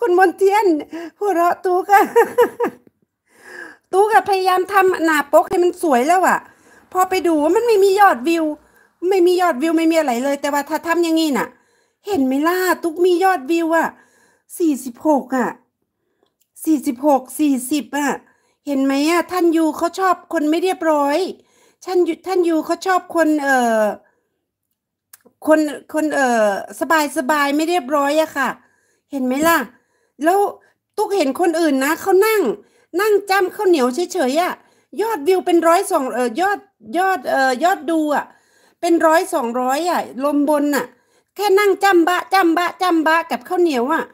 คุณมนเทียนหัวเราะตูกะตูกะพยายามทำหน้าปกให้มันสวยแล้วอะพอไปดูว่ามันไม่มียอดวิว ไม่มียอดวิวไม่มีอะไรเลย แต่ว่าถ้าทำอย่างงี้น่ะ เห็นไหมล่ะตุกมียอดวิวอะสี่สิบหกอะสี่สิบหกสี่สิบอะเห็นไหมอะท่านยูเขาชอบคนไม่เรียบร้อยท่านยูท่านยูเขาชอบคน เออคนคนเออสบายสบายไม่เรียบร้อยอะค่ะ เห็นไหมล่ะแล้วตุ๊กเห็นคนอื่นนะเขานั่ง นั่งจ้ำข้าวเหนียวเฉยๆอะ่ะ ยอดวิวเป็นร้อยสองเออยอดยอดเออยอดดูอะ่ะ เป็นร้อยสองร้อยอ่ะลมบนอ่ะ แค่นั่งจ้ำบะจ้ำบะจ้ำบะ กับข้าวเหนียวอะ่ะ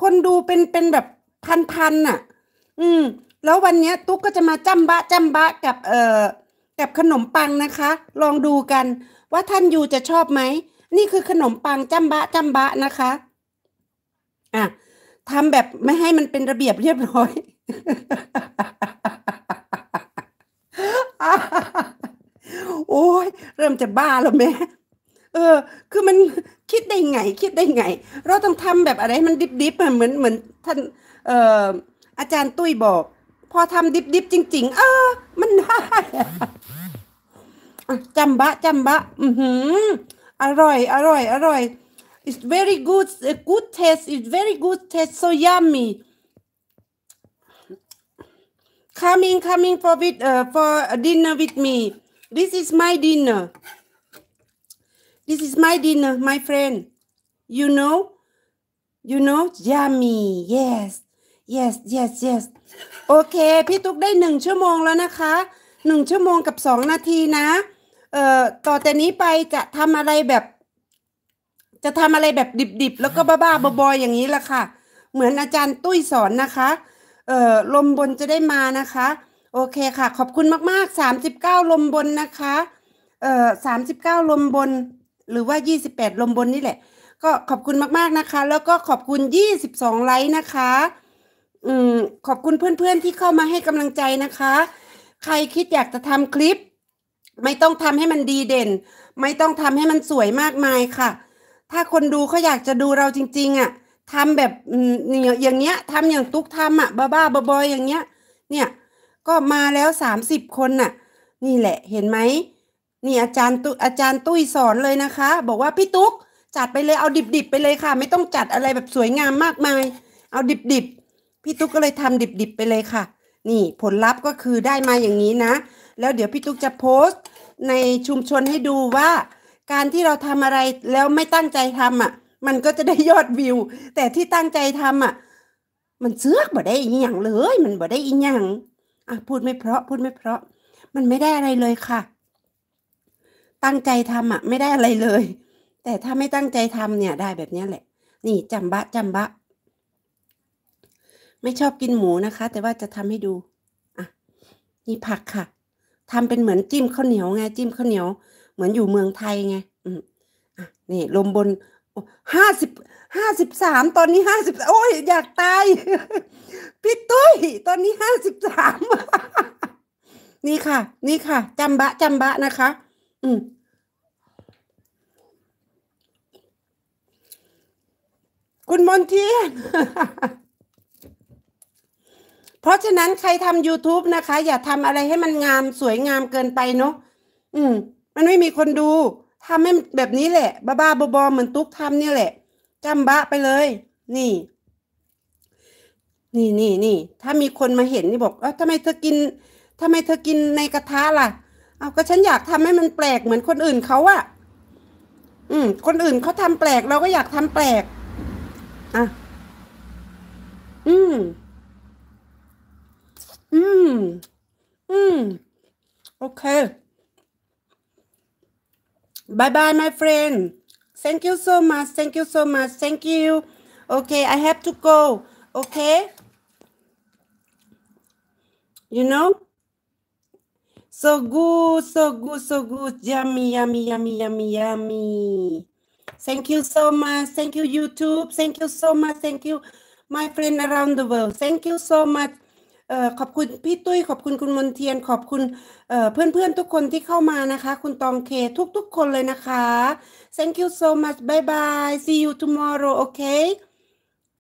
คนดูเป็นเป็นแบบพันพันอ่ะ อืมแล้ววันเนี้ยตุ๊กก็จะมาจ้ำบะจ้ำบะกับเออกับขนมปังนะคะ ลองดูกันว่าท่านยูจะชอบไหม นี่คือขนมปังจ้ำบะจ้ำบะนะคะอ่ะทำแบบไม่ให้มันเป็นระเบียบเรียบร้อย โอ้ยเริ่มจะบ้าแล้วแม่ เออ คือมันคิดได้ไง คิดได้ไง เราต้องทำแบบอะไร มันดิบๆเหมือนเหมือน ท่านเอ่ออาจารย์ตุ้ยบอก พอทำดิบๆจริงๆ เออ มันได้จำบะจำบะ อือหือ อร่อย อร่อย อร่อย It's very good, a good taste. It's very good taste. So yummy. Coming, coming for with uh, for dinner with me. This is my dinner. This is my dinner, my friend. You know, you know, yummy. Yes, yes, yes, yes. โอเคพี่ตุ๊กได้หนึ่งชั่วโมงแล้วนะคะหนึ่งชั่วโมงกับสองนาทีนะ เอ่อ ต่อแต่นี้ไปจะทำอะไรแบบจะทำอะไรแบบดิบๆ แล้วก็ บ้าๆบอยๆอย่างนี้แหละค่ะ เหมือนอาจารย์ตุ้ยสอนนะคะเอ่อลมบนจะได้มานะคะ โอเคค่ะ ขอบคุณมากๆสสามิบเก้าลมบนนะคะ เอ่อสามสิบเก้าลมบน หรือว่ายี่สิบแปดลมบนนี่แหละ ก็ขอบคุณมากๆนะคะ แล้วก็ขอบคุณยี่สิบองไลค์นะคะ อืมขอบคุณเพื่อนๆที่เข้ามาให้กำลังใจนะคะ ใครคิดอยากจะทำคลิป ไม่ต้องทำให้มันดีเด่น ไม่ต้องทำให้มันสวยมากมายค่ะถ้าคนดูเขาอยากจะดูเราจริงๆอ่ะทำแบบนี่อย่างเงี้ยทำอย่างตุ๊กทำอ่ะบ้าบ้าบอยอย่างเงี้ย เนี่ยก็มาแล้วสามสิบคนน่ะนี่แหละเห็นไหมนี่อาจารย์ตุอาจารย์ตุ้ยสอนเลยนะคะ บอกว่าพี่ตุ๊กจัดไปเลยเอาดิบๆไปเลยค่ะ ไม่ต้องจัดอะไรแบบสวยงามมากมาย เอาดิบๆพี่ตุ๊กก็เลยทำดิบๆไปเลยค่ะ นี่ผลลัพธ์ก็คือได้มาอย่างนี้นะ แล้วเดี๋ยวพี่ตุ๊กจะโพสต์ในชุมชนให้ดูว่าการที่เราทำอะไรแล้วไม่ตั้งใจทำอ่ะ มันก็จะได้ยอดวิว แต่ที่ตั้งใจทำอ่ะ มันเสือกบ่ได้อีหยังเลย มันบ่ได้อีหยังอ่ะพูดไม่เพราะ พูดไม่เพราะ มันไม่ได้อะไรเลยค่ะ ตั้งใจทำอ่ะไม่ได้อะไรเลย แต่ถ้าไม่ตั้งใจทำเนี่ยได้แบบนี้แหละ นี่จำบะจำบะ ไม่ชอบกินหมูนะคะ แต่ว่าจะทำให้ดู อ่ะ นี่ผักค่ะ ทำเป็นเหมือนจิ้มข้าวเหนียวไงจิ้มข้าวเหนียวเหมือนอยู่เมืองไทยไงอืมนี่ ลมบนห้าสิบ ห้าสิบสาม ตอนนี้ห้าสิบ โอ้ย อยากตายพี่ตุ้ย ตอนนี้ห้าสิบสามนี่ค่ะ นี่ค่ะ จำบะ จำบะนะคะ อืมคุณมนเทียน เพราะฉะนั้นใครทำ YouTube นะคะ อย่าทำอะไรให้มันงาม สวยงามเกินไปเนาะอืมมันไม่มีคนดูทำให้แบบนี้แหละ บ้าๆ บอๆ เหมือนตุ๊กทำเนี่ยแหละจำบะไปเลย นี่ นี่นี่นี่ ถ้ามีคนมาเห็นนี่บอก เออทำไมเธอกินทำไมเธอกินในกระทะล่ะ เอาก็ฉันอยากทำให้มันแปลกเหมือนคนอื่นเขาอะอืมคนอื่นเขาทำแปลกเราก็อยากทำแปลก อ่ะอืมอืมอืมโอเค Bye bye, my friend. Thank you so much. Thank you so much. Thank you. Okay, I have to go. Okay? You know? So good, so good, so good. Yummy, yummy, yummy, yummy, yummy. Thank you so much. Thank you, YouTube. Thank you so much. Thank you, my friend around the world. Thank you so much. เอ่อขอบคุณพี่ตุ้ยขอบคุณคุณมนเทียนขอบคุณเอ่อเพื่อนๆทุกคนที่เข้ามานะคะ คุณตองเคทุกๆคนเลยนะคะ thank you so much bye bye see you tomorrow okay